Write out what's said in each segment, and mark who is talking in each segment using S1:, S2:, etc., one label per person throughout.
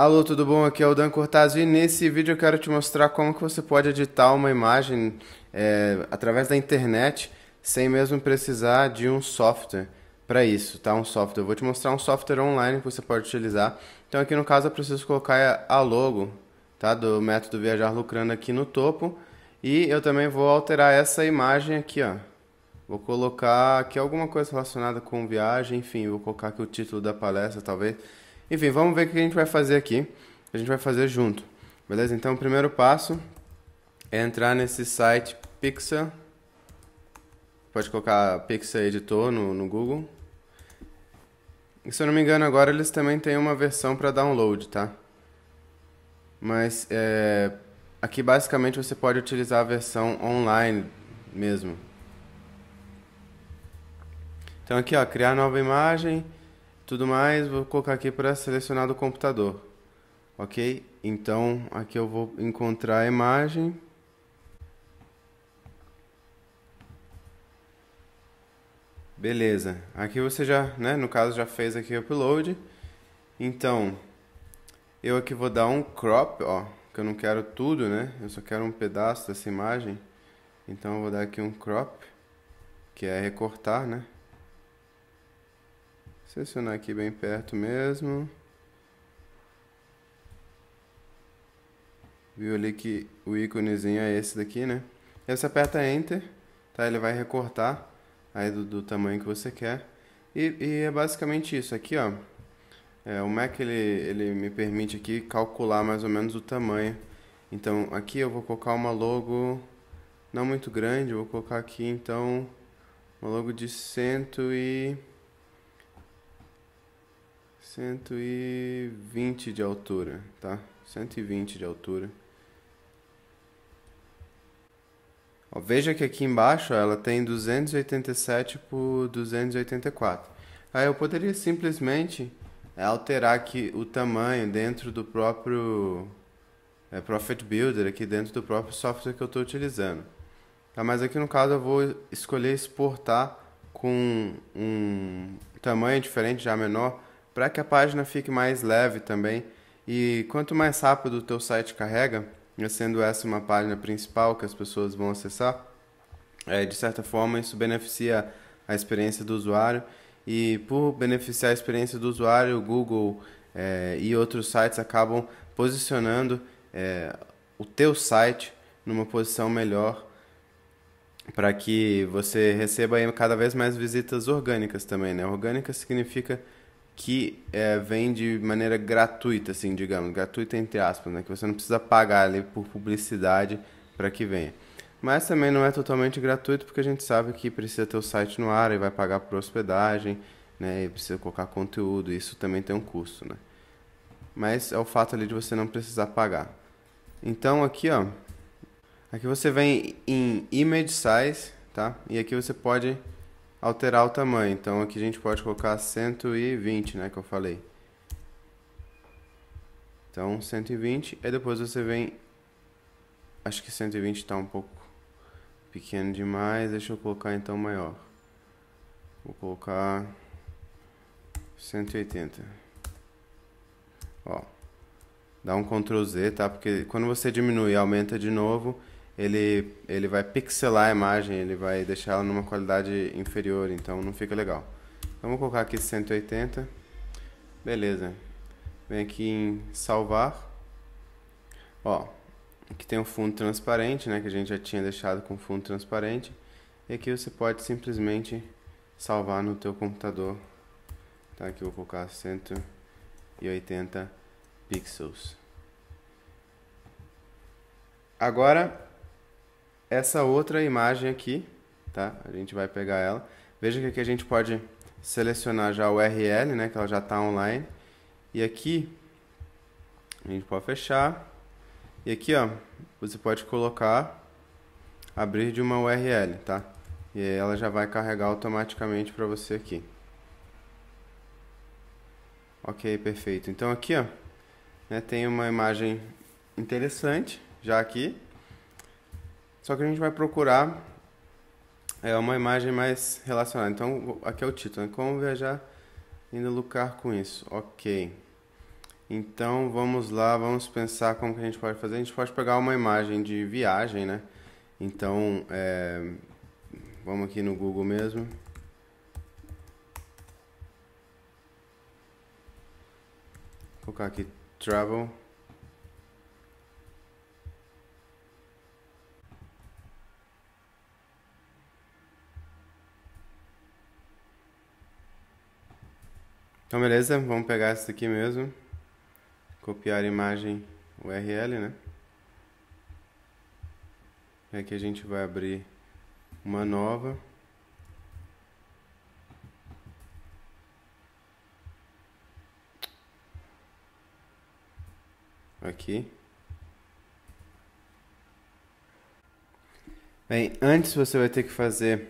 S1: Alô, tudo bom? Aqui é o Dan Cortaz e nesse vídeo eu quero te mostrar como que você pode editar uma imagem é, através da internet sem mesmo precisar de um software para isso, tá? Um software. Eu vou te mostrar um software online que você pode utilizar. Então aqui no caso eu preciso colocar a logo, tá? Do método Viajar Lucrando aqui no topo e eu também vou alterar essa imagem aqui, ó. Vou colocar aqui alguma coisa relacionada com viagem, enfim, vou colocar aqui o título da palestra, talvez enfim, vamos ver o que a gente vai fazer aqui. A gente vai fazer junto, beleza? Então, o primeiro passo é entrar nesse site Pixar. Pode colocar Pixar Editor no, no Google. E, se eu não me engano, agora eles também têm uma versão para download, tá? Mas é, aqui basicamente você pode utilizar a versão online mesmo. Então aqui ó, criar nova imagem tudo mais, vou colocar aqui para selecionar do computador, ok? Então, aqui eu vou encontrar a imagem. Beleza, aqui você já, né, no caso já fez aqui o upload. Então, eu aqui vou dar um crop, ó, que eu não quero tudo, né? Eu só quero um pedaço dessa imagem. Então eu vou dar aqui um crop, que é recortar, né? Selecionar aqui bem perto mesmo. Viu ali que o íconezinho é esse daqui, né? Aí você aperta Enter, tá? Ele vai recortar aí do, do tamanho que você quer. E, e, é basicamente isso aqui, ó. É, o Mac, ele, ele me permite aqui calcular mais ou menos o tamanho. Então, aqui eu vou colocar uma logo não muito grande. Eu vou colocar aqui, então, uma logo de cento e... 120 de altura, tá? 120 de altura. Ó, veja que aqui embaixo ela tem 287 por 284. Aí eu poderia simplesmente alterar aqui o tamanho dentro do próprio é, Profit Builder, aqui dentro do próprio software que eu estou utilizando. Tá? Mas aqui no caso eu vou escolher exportar com um tamanho diferente, já menor, para que a página fique mais leve também. E quanto mais rápido o teu site carrega, sendo essa uma página principal que as pessoas vão acessar, é, de certa forma isso beneficia a experiência do usuário. E por beneficiar a experiência do usuário, o Google é, e outros sites acabam posicionando é, o teu site numa posição melhor para que você receba cada vez mais visitas orgânicas também, né? Orgânica significa que é, vem de maneira gratuita, assim, digamos, gratuita entre aspas, né? que você não precisa pagar ali por publicidade para que venha. Mas também não é totalmente gratuito, porque a gente sabe que precisa ter o site no ar e vai pagar por hospedagem, né? E precisa colocar conteúdo, isso também tem um custo, né? Mas é o fato ali de você não precisar pagar. Então aqui, ó, aqui você vem em image size, tá? E aqui você pode alterar o tamanho. Então aqui a gente pode colocar 120, né, que eu falei. Então 120, e depois você vem... Acho que 120 está um pouco pequeno demais, deixa eu colocar então maior. Vou colocar 180. Ó. Dá um Ctrl Z, tá? Porque quando você diminui e aumenta de novo, ele, ele vai pixelar a imagem, ele vai deixar ela numa qualidade inferior, então não fica legal. Então vou colocar aqui 180, beleza. Vem aqui em salvar, ó, aqui tem o um fundo transparente, né, que a gente já tinha deixado com fundo transparente, e aqui você pode simplesmente salvar no teu computador, tá, aqui eu vou colocar 180 pixels. Agora essa outra imagem aqui, tá? A gente vai pegar ela. Veja que aqui a gente pode selecionar já o URL, né? Que ela já está online. E aqui a gente pode fechar. E aqui, ó, você pode colocar abrir de uma URL, tá? E aí ela já vai carregar automaticamente para você aqui. Ok, perfeito. Então aqui, ó, né, tem uma imagem interessante já aqui. Só que a gente vai procurar é, uma imagem mais relacionada. Então, aqui é o título, né? Como viajar e lucrar com isso. Ok. Então, vamos lá, vamos pensar como que a gente pode fazer. A gente pode pegar uma imagem de viagem, né? Então, é, vamos aqui no Google mesmo. Vou colocar aqui travel Então, beleza, vamos pegar essa aqui mesmo. Copiar a imagem URL, né? E aqui a gente vai abrir uma nova. Aqui. Bem, antes você vai ter que fazer...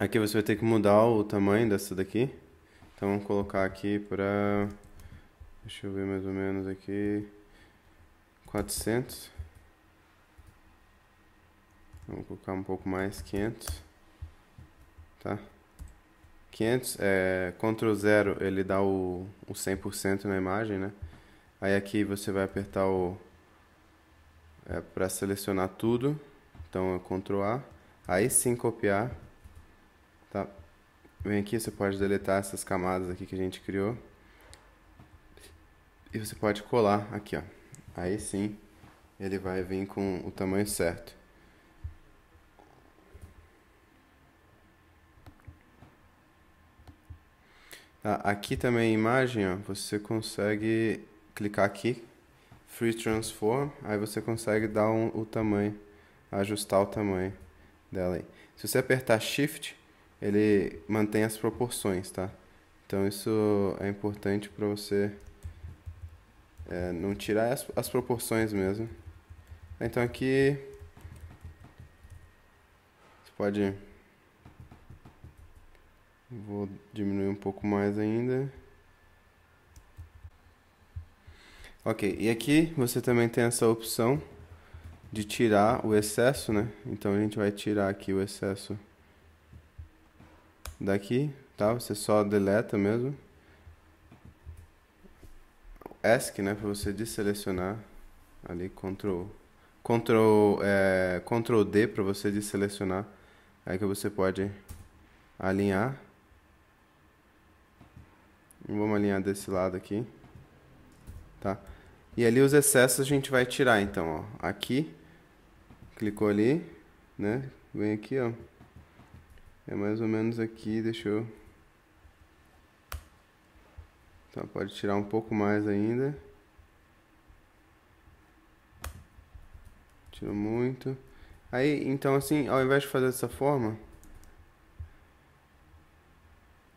S1: Aqui você vai ter que mudar o tamanho dessa daqui. Então vamos colocar aqui para. Deixa eu ver mais ou menos aqui. 400. Vamos colocar um pouco mais, 500. Tá? 500, é, Ctrl 0 ele dá o, o 100% na imagem, né? Aí aqui você vai apertar o... É, para selecionar tudo. Então é Ctrl A. Aí sim copiar. Tá? Vem aqui, você pode deletar essas camadas aqui que a gente criou. E você pode colar aqui, ó. Aí sim, ele vai vir com o tamanho certo. Tá, aqui também a imagem, ó, você consegue clicar aqui, Free Transform, aí você consegue dar um, o tamanho, ajustar o tamanho dela aí. Se você apertar Shift, ele mantém as proporções, tá? Então isso é importante para você é, não tirar as, as proporções mesmo. Então aqui você pode vou diminuir um pouco mais ainda. Ok, e aqui você também tem essa opção de tirar o excesso, né? Então a gente vai tirar aqui o excesso daqui, tá? Você só deleta mesmo. ESC, né, para você desselecionar ali Ctrl Ctrl é, D para você desselecionar. Aí que você pode alinhar. Vamos alinhar desse lado aqui, tá? E ali os excessos a gente vai tirar então, ó. Aqui, clicou ali, né? Vem aqui, ó. É mais ou menos aqui, deixa eu... Tá, pode tirar um pouco mais ainda. Tirou muito. Aí, então assim, ao invés de fazer dessa forma,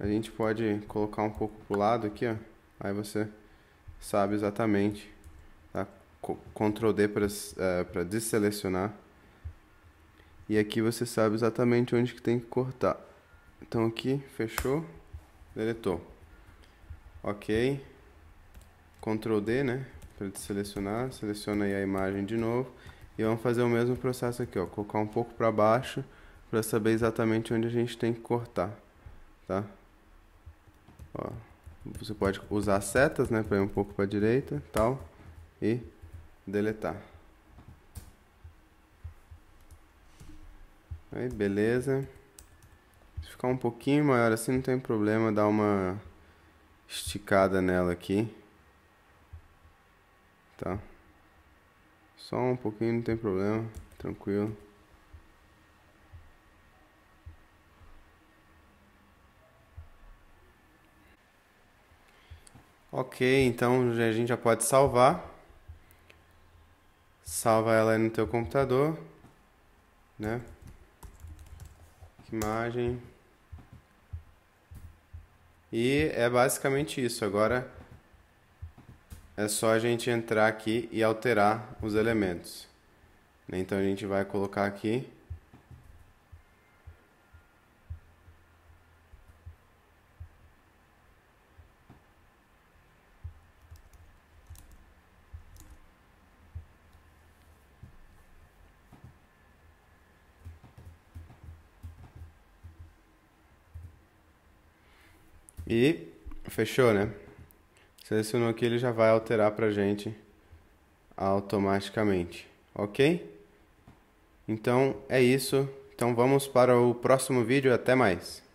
S1: a gente pode colocar um pouco pro lado aqui, ó. Aí você sabe exatamente, tá? Ctrl D para uh, pra eh, desselecionar. E aqui você sabe exatamente onde que tem que cortar. Então aqui, fechou, deletou. Ok. Ctrl D, né? Para selecionar. Seleciona aí a imagem de novo. E vamos fazer o mesmo processo aqui, ó. Colocar um pouco para baixo para saber exatamente onde a gente tem que cortar, tá? Ó, você pode usar setas, né? Para ir um pouco para direita, tal. E deletar. Aí, beleza. Se ficar um pouquinho maior assim, não tem problema dar uma esticada nela aqui. Tá. Só um pouquinho, não tem problema. Tranquilo. Ok, então a gente já pode salvar. Salva ela aí no teu computador, né? imagem. E é basicamente isso. Agora é só a gente entrar aqui e alterar os elementos. Então a gente vai colocar aqui E fechou, né? Selecionou aqui, ele já vai alterar a gente automaticamente, ok? Então é isso. Então vamos para o próximo vídeo, até mais.